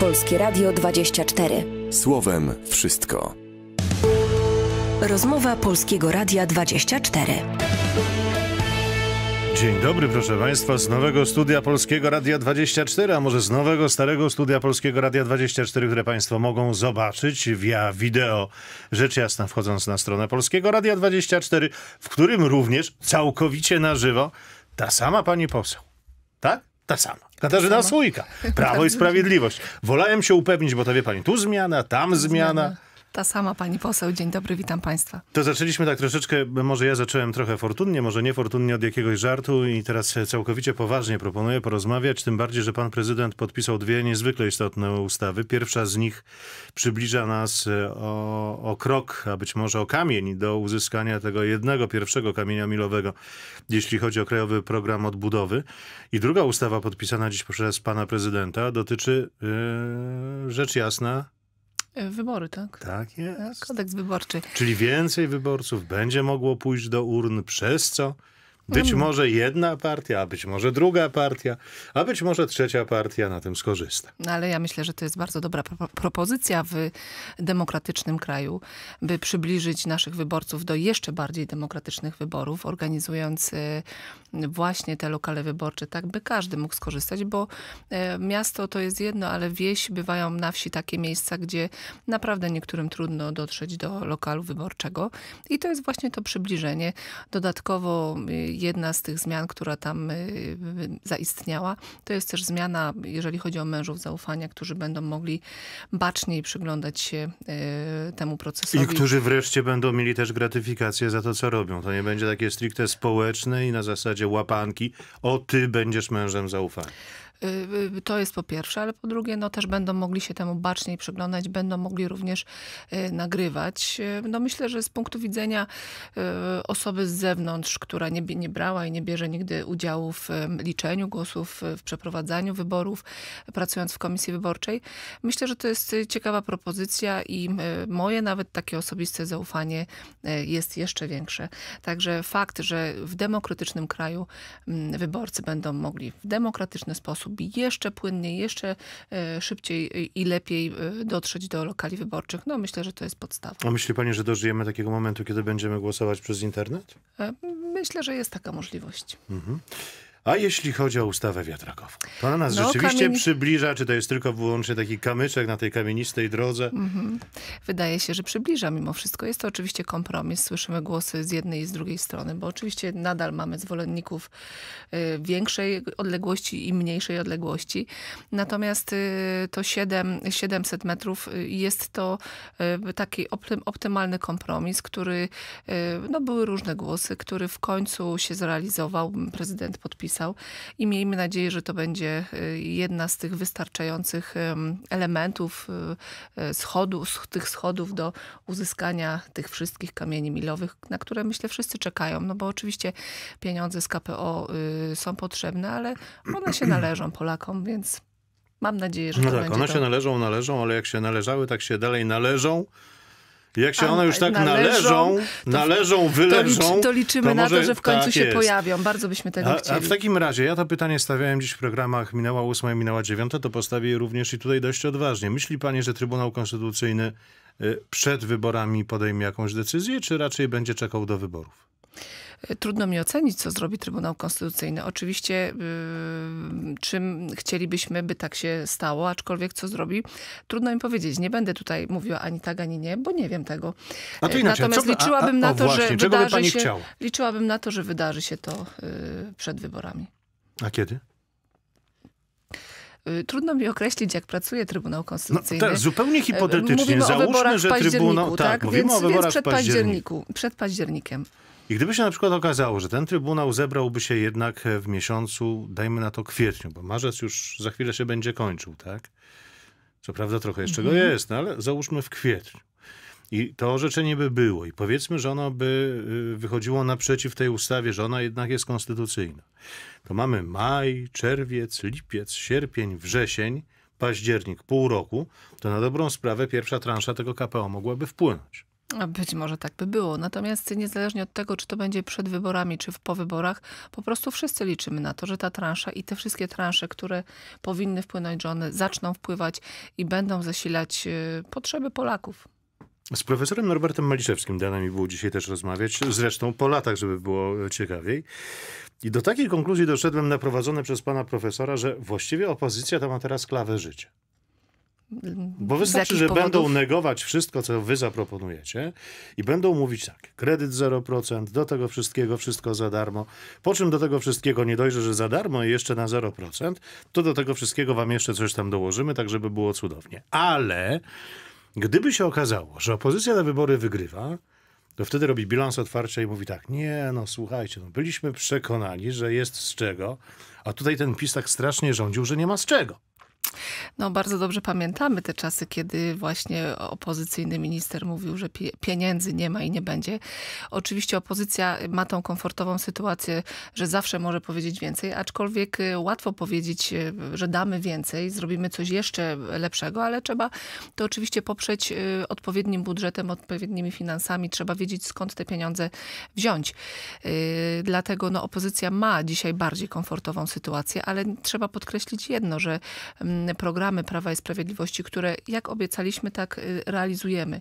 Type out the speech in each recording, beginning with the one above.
Polskie Radio 24. Słowem wszystko. Rozmowa Polskiego Radia 24. Dzień dobry, proszę Państwa, z nowego studia Polskiego Radia 24, a może z nowego, starego studia Polskiego Radia 24, które Państwo mogą zobaczyć via wideo, rzecz jasna, wchodząc na stronę Polskiego Radia 24, w którym również całkowicie na żywo ta sama pani poseł. Tak? ta sama. Katarzyna ta sama. Prawo i Sprawiedliwość. Wolałem się upewnić, bo to wie pani, tu zmiana, tam zmiana. zmiana. Ta sama pani poseł. Dzień dobry, witam państwa. To zaczęliśmy tak troszeczkę, może ja zacząłem trochę fortunnie, może niefortunnie od jakiegoś żartu i teraz całkowicie poważnie proponuję porozmawiać, tym bardziej, że pan prezydent podpisał dwie niezwykle istotne ustawy. Pierwsza z nich przybliża nas e, o, o krok, a być może o kamień do uzyskania tego jednego, pierwszego kamienia milowego, jeśli chodzi o Krajowy Program Odbudowy. I druga ustawa podpisana dziś przez pana prezydenta dotyczy, yy, rzecz jasna, Wybory, tak? Tak jest. Kodeks wyborczy. Czyli więcej wyborców będzie mogło pójść do urn, przez co być mhm. może jedna partia, a być może druga partia, a być może trzecia partia na tym skorzysta. No ale ja myślę, że to jest bardzo dobra pro propozycja w demokratycznym kraju, by przybliżyć naszych wyborców do jeszcze bardziej demokratycznych wyborów, organizując y, właśnie te lokale wyborcze, tak by każdy mógł skorzystać, bo y, miasto to jest jedno, ale wieś bywają na wsi takie miejsca, gdzie naprawdę niektórym trudno dotrzeć do lokalu wyborczego. I to jest właśnie to przybliżenie. Dodatkowo y, jedna z tych zmian, która tam y, zaistniała, to jest też zmiana, jeżeli chodzi o mężów zaufania, którzy będą mogli baczniej przyglądać się y, temu procesowi. I którzy wreszcie będą mieli też gratyfikację za to, co robią. To nie będzie takie stricte społeczne i na zasadzie łapanki, o ty będziesz mężem zaufania. Y, y, to jest po pierwsze, ale po drugie, no też będą mogli się temu baczniej przyglądać, będą mogli również y, nagrywać. No myślę, że z punktu widzenia osoby z zewnątrz, która nie, nie brała i nie bierze nigdy udziału w liczeniu głosów, w przeprowadzaniu wyborów, pracując w komisji wyborczej, myślę, że to jest ciekawa propozycja i moje nawet takie osobiste zaufanie jest jeszcze większe. Także fakt, że w demokratycznym kraju mm, wyborcy będą mogli w demokratyczny sposób sposób jeszcze płynniej, jeszcze e, szybciej e, i lepiej e, dotrzeć do lokali wyborczych. No myślę, że to jest podstawa. A myśli pani, że dożyjemy takiego momentu, kiedy będziemy głosować przez internet? Myślę, że jest taka możliwość. Mhm. A jeśli chodzi o ustawę wiatrakową, to nas no, rzeczywiście kamieni... przybliża, czy to jest tylko wyłącznie taki kamyczek na tej kamienistej drodze? Mm -hmm. Wydaje się, że przybliża mimo wszystko. Jest to oczywiście kompromis. Słyszymy głosy z jednej i z drugiej strony, bo oczywiście nadal mamy zwolenników y, większej odległości i mniejszej odległości. Natomiast y, to 7, 700 metrów y, jest to taki optymalny kompromis, który, no były różne głosy, który w końcu się zrealizował. Prezydent podpisał i miejmy nadzieję, że to będzie y, jedna z tych wystarczających elementów y, y, schodu, tych schodów do uzyskania tych wszystkich kamieni milowych, na które myślę wszyscy czekają, no bo oczywiście pieniądze z KPO są potrzebne, ale one się należą Polakom, więc mam nadzieję, że no to tak, będzie. One to... się należą, należą, ale jak się należały, tak się dalej należą. Jak się one już tak należą, należą, wyleżą. To, to liczymy to może, na to, że w końcu tak się jest. pojawią. Bardzo byśmy tego a, chcieli. A w takim razie, ja to pytanie stawiałem dziś w programach, minęła ósma i minęła dziewiąta, to postawię je również i tutaj dość odważnie. Myśli panie, że Trybunał Konstytucyjny y, przed wyborami podejmie jakąś decyzję, czy raczej będzie czekał do wyborów? Trudno mi ocenić, co zrobi Trybunał Konstytucyjny. Oczywiście, yy, czym chcielibyśmy, by tak się stało, aczkolwiek co zrobi, trudno mi powiedzieć. Nie będę tutaj mówiła ani tak, ani nie, bo nie wiem tego. A to yy, inaczej, Natomiast co, liczyłabym a, a, na to, właśnie, że wydarzy się, liczyłabym na to, że wydarzy się to yy, przed wyborami. A kiedy? Trudno mi określić, jak pracuje Trybunał no, Konstytucyjny. No, tak, zupełnie hipotetycznie. Mówimy Załóżmy, że Trybunał... Tak, tak mówimy więc, o wyborach więc przed, październiku, przed październikiem. I gdyby się na przykład okazało, że ten trybunał zebrałby się jednak w miesiącu, dajmy na to kwietniu, bo marzec już za chwilę się będzie kończył, tak? Co prawda trochę jeszcze go mhm. jest, no ale załóżmy w kwietniu. I to orzeczenie by było. I powiedzmy, że ono by y, wychodziło naprzeciw tej ustawie, że ona jednak jest konstytucyjna. To mamy maj, czerwiec, lipiec, sierpień, wrzesień, październik, pół roku. To na dobrą sprawę pierwsza transza tego KPO mogłaby wpłynąć. A być może tak by było. Natomiast niezależnie od tego, czy to będzie przed wyborami, czy po wyborach, po prostu wszyscy liczymy na to, że ta transza i te wszystkie transze, które powinny wpłynąć, że one zaczną wpływać i będą zasilać y, potrzeby Polaków. Z profesorem Norbertem Maliszewskim dane mi było dzisiaj też rozmawiać, zresztą po latach, żeby było ciekawiej. I do takiej konkluzji doszedłem naprowadzony przez pana profesora, że właściwie opozycja to ma teraz klawę życia. Bo wystarczy, że powodów... będą negować wszystko, co wy zaproponujecie i będą mówić tak, kredyt 0%, do tego wszystkiego wszystko za darmo, po czym do tego wszystkiego nie dojrze, że za darmo i jeszcze na 0%, to do tego wszystkiego wam jeszcze coś tam dołożymy, tak żeby było cudownie. Ale gdyby się okazało, że opozycja na wybory wygrywa, to wtedy robi bilans otwarcia i mówi tak, nie no słuchajcie, no, byliśmy przekonani, że jest z czego, a tutaj ten PiS tak strasznie rządził, że nie ma z czego. No, bardzo dobrze pamiętamy te czasy, kiedy właśnie opozycyjny minister mówił, że pieniędzy nie ma i nie będzie. Oczywiście opozycja ma tą komfortową sytuację, że zawsze może powiedzieć więcej, aczkolwiek y, łatwo powiedzieć, y, że damy więcej, zrobimy coś jeszcze lepszego, ale trzeba to oczywiście poprzeć y, odpowiednim budżetem, odpowiednimi finansami. Trzeba wiedzieć, skąd te pieniądze wziąć. Dlatego no, opozycja ma dzisiaj bardziej komfortową sytuację, ale trzeba podkreślić jedno, że mm, programy programy Prawa i Sprawiedliwości, które jak obiecaliśmy, tak y, realizujemy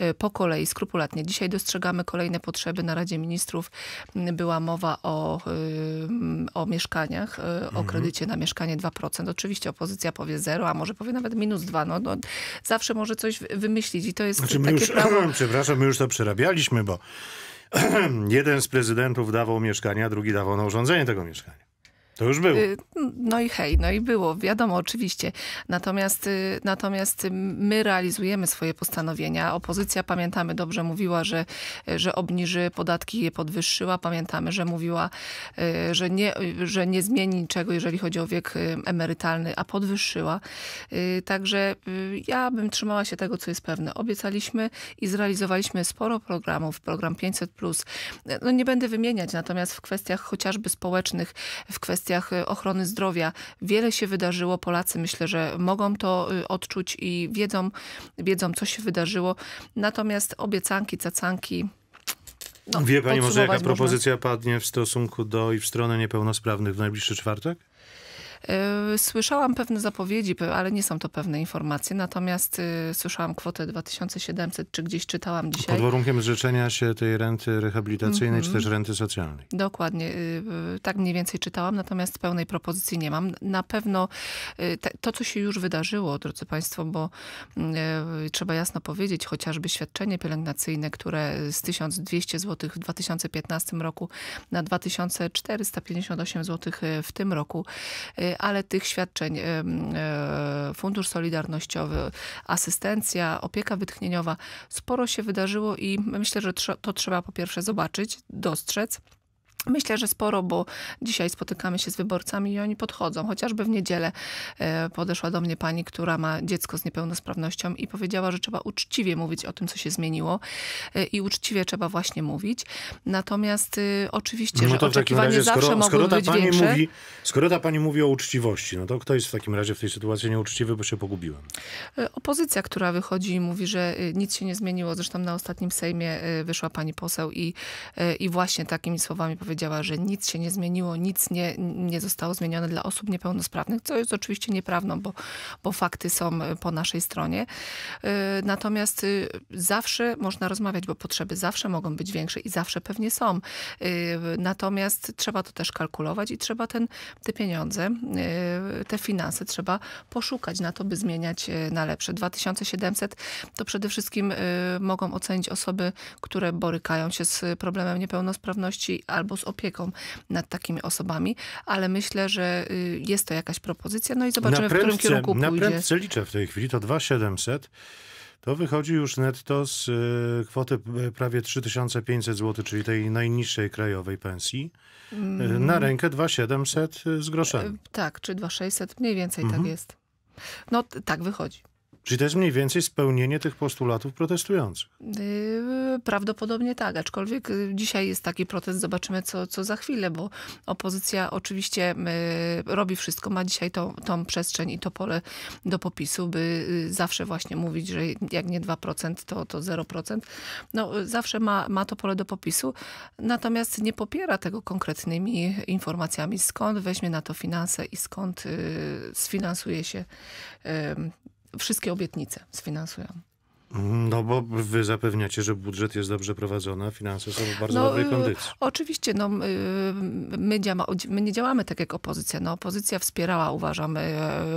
y, po kolei, skrupulatnie. Dzisiaj dostrzegamy kolejne potrzeby. Na Radzie Ministrów mm, była mowa o, y, o mieszkaniach, o mhm. kredycie na mieszkanie 2%. Oczywiście opozycja powie 0, a może powie nawet minus 2. No, no zawsze może coś wymyślić i to jest znaczy, my już, prawo... Przepraszam, my już to przerabialiśmy, bo jeden z prezydentów dawał mieszkania, drugi dawał na urządzenie tego mieszkania. To już było. Y, no i hej, no i było, wiadomo, oczywiście. Natomiast, y, natomiast my realizujemy swoje postanowienia. Opozycja, pamiętamy, dobrze mówiła, że, że obniży podatki, je podwyższyła. Pamiętamy, że mówiła, y, że nie, że nie zmieni niczego, jeżeli chodzi o wiek emerytalny, a podwyższyła. Także ja bym trzymała się tego, co jest pewne. Obiecaliśmy i zrealizowaliśmy sporo programów, program 500+. No nie będę wymieniać, natomiast w kwestiach chociażby społecznych, w kwestiach kwestiach y, ochrony zdrowia wiele się wydarzyło. Polacy myślę, że mogą to y, odczuć i wiedzą, wiedzą co się wydarzyło. Natomiast obiecanki, cacanki... No, Wie pani może, jaka można... propozycja padnie w stosunku do i w stronę niepełnosprawnych w najbliższy czwartek? E, słyszałam pewne zapowiedzi, ale nie są to pewne informacje. Natomiast y, słyszałam kwotę 2700, czy gdzieś czytałam dzisiaj. Pod warunkiem zrzeczenia się tej renty rehabilitacyjnej, mm -hmm. czy mhm. też renty socjalnej. Dokładnie. Y, y, tak mniej więcej czytałam, natomiast pełnej propozycji nie mam. Na pewno to, co się już wydarzyło, drodzy Państwo, bo trzeba jasno powiedzieć, chociażby świadczenie pielęgnacyjne, które z 1200 zł w 2015 roku na 2458 zł w tym roku ale tych świadczeń e, Fundusz Solidarnościowy, asystencja, opieka wytchnieniowa, sporo się wydarzyło i myślę, że to trzeba po pierwsze zobaczyć, dostrzec Myślę, że sporo, bo dzisiaj spotykamy się z wyborcami i oni podchodzą. Chociażby w niedzielę e, podeszła do mnie pani, która ma dziecko z niepełnosprawnością i powiedziała, że trzeba uczciwie mówić o tym, co się zmieniło e, i uczciwie trzeba właśnie mówić. Natomiast e, oczywiście, no że oczekiwania razie, skoro, zawsze mogą być pani większe. Mówi, skoro ta pani mówi o uczciwości, no to kto jest w takim razie w tej sytuacji nieuczciwy, bo się pogubiłem? Opozycja, która wychodzi i mówi, że nic się nie zmieniło. Zresztą na ostatnim Sejmie wyszła pani poseł i, i właśnie takimi słowami powiedziała, powiedziała, że nic się nie zmieniło, nic nie, nie zostało zmienione dla osób niepełnosprawnych, co jest oczywiście nieprawdą, bo, bo fakty są e, po naszej stronie. E, natomiast y, zawsze można rozmawiać, bo potrzeby zawsze mogą być większe i zawsze pewnie są. E, natomiast trzeba to też kalkulować i trzeba ten, te pieniądze, te finanse trzeba poszukać na to, by zmieniać na lepsze. 2700 to przede wszystkim mogą ocenić osoby, które borykają się z problemem niepełnosprawności albo z opieką nad takimi osobami, ale myślę, że y, jest to jakaś propozycja, no i zobaczymy, w którym kierunku pójdzie. Na prędce liczę w tej chwili, to 2700 to wychodzi już netto z y, kwoty y, prawie 3500 zł, czyli tej najniższej krajowej pensji, mm. na rękę 2700 z groszami. Tak, czy 2600, mniej więcej tak mhm. jest. No tak wychodzi. Czyli to jest mniej więcej spełnienie tych postulatów protestujących. Y, prawdopodobnie tak, aczkolwiek y, dzisiaj jest taki protest, zobaczymy co, co za chwilę, bo opozycja oczywiście y, robi wszystko, ma dzisiaj tą, tą przestrzeń i to pole do popisu, by zawsze właśnie mówić, że jak nie 2%, to, to 0%. No, zawsze ma, ma to pole do popisu, natomiast nie popiera tego konkretnymi informacjami, skąd weźmie na to finanse i skąd sfinansuje się wszystkie obietnice sfinansują. Mm, no bo wy zapewniacie, że budżet jest dobrze prowadzony, a finanse są w bardzo no, dobrej y, kondycji. Oczywiście, no, y, my, działa, my nie działamy tak jak opozycja. No, opozycja wspierała, uważam, y,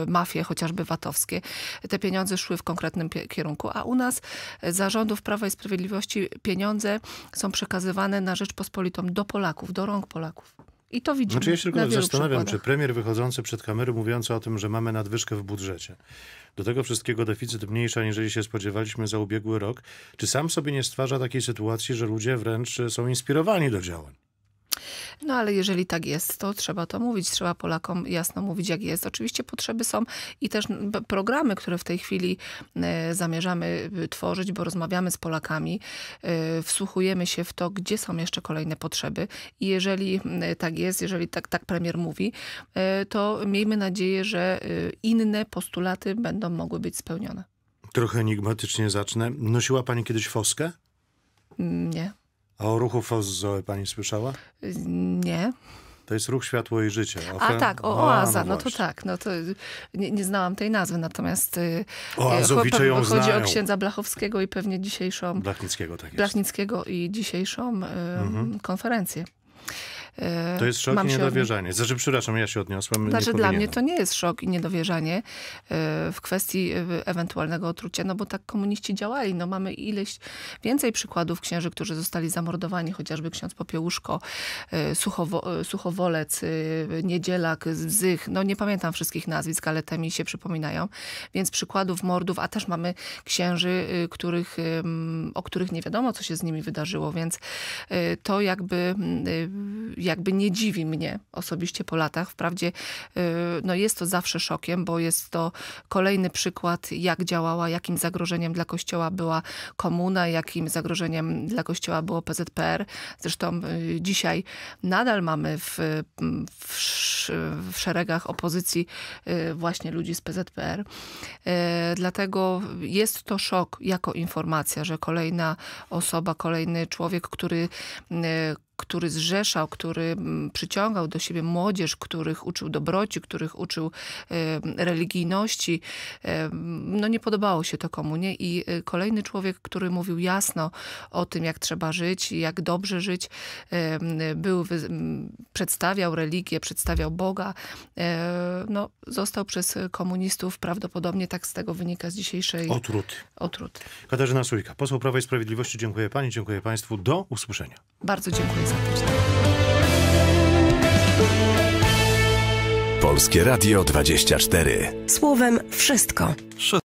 mafie chociażby VAT-owskie. Te pieniądze szły w konkretnym kierunku, a u nas zarządów Prawa i Sprawiedliwości pieniądze są przekazywane na rzecz pospolitą do Polaków, do rąk Polaków. I to widzimy. Znaczy ja się tylko zastanawiam, czy premier wychodzący przed kamerą mówiący o tym, że mamy nadwyżkę w budżecie, do tego wszystkiego deficyt mniejszy, aniżeli się spodziewaliśmy za ubiegły rok. Czy sam sobie nie stwarza takiej sytuacji, że ludzie wręcz są inspirowani do działań? No ale jeżeli tak jest, to trzeba to mówić, trzeba Polakom jasno mówić, jak jest. Oczywiście potrzeby są i też programy, które w tej chwili e, zamierzamy y, tworzyć, bo rozmawiamy z Polakami, e, wsłuchujemy się w to, gdzie są jeszcze kolejne potrzeby. I jeżeli tak jest, jeżeli tak, tak premier mówi, e, to miejmy nadzieję, że y, inne postulaty będą mogły być spełnione. Trochę enigmatycznie zacznę. Nosiła pani kiedyś foskę? Mm, nie. A o ruchu Fozzoe pani słyszała? Nie. To jest ruch Światło i Życie. Ofe... A tak, o, Oaza, no, no to tak. No to nie, nie znałam tej nazwy, natomiast y, Oazowicze y, ją chodzi znają. o księdza Blachowskiego i pewnie dzisiejszą... Blachnickiego, tak jest. Blachnickiego i dzisiejszą y, mhm. konferencję. E, to jest szok i niedowierzanie. Znaczy, przepraszam, ja się odniosłem. Znaczy, dla mnie to nie jest szok i niedowierzanie e, w kwestii e, ewentualnego otrucia, no bo tak komuniści działali. No mamy ileś więcej przykładów księży, którzy zostali zamordowani, chociażby ksiądz Popiełuszko, Suchowo, Suchowolec, Niedzielak, Zych. No nie pamiętam wszystkich nazwisk, ale te mi się przypominają. Więc przykładów mordów, a też mamy księży, których, o których nie wiadomo, co się z nimi wydarzyło, więc to jakby jakby nie dziwi mnie osobiście po latach. Wprawdzie y, no jest to zawsze szokiem, bo jest to kolejny przykład, jak działała, jakim zagrożeniem dla Kościoła była komuna, jakim zagrożeniem dla Kościoła było PZPR. Zresztą y, dzisiaj nadal mamy w, w, w szeregach opozycji y, właśnie ludzi z PZPR. Dlatego jest to szok jako informacja, że kolejna osoba, kolejny człowiek, który który zrzeszał, który mm, przyciągał do siebie młodzież, których uczył dobroci, których uczył religijności. No nie podobało się to komu, nie? I y, kolejny człowiek, który mówił jasno o tym, jak trzeba żyć, jak dobrze żyć, był, przedstawiał religię, przedstawiał Boga, e, no został przez komunistów prawdopodobnie, tak z tego wynika z dzisiejszej... Otrut. Otrut. Katarzyna Sujka, poseł Prawa i Sprawiedliwości, dziękuję pani, dziękuję państwu. Do usłyszenia. Bardzo dziękuję za to. Polskie Radio 24. Słowem wszystko.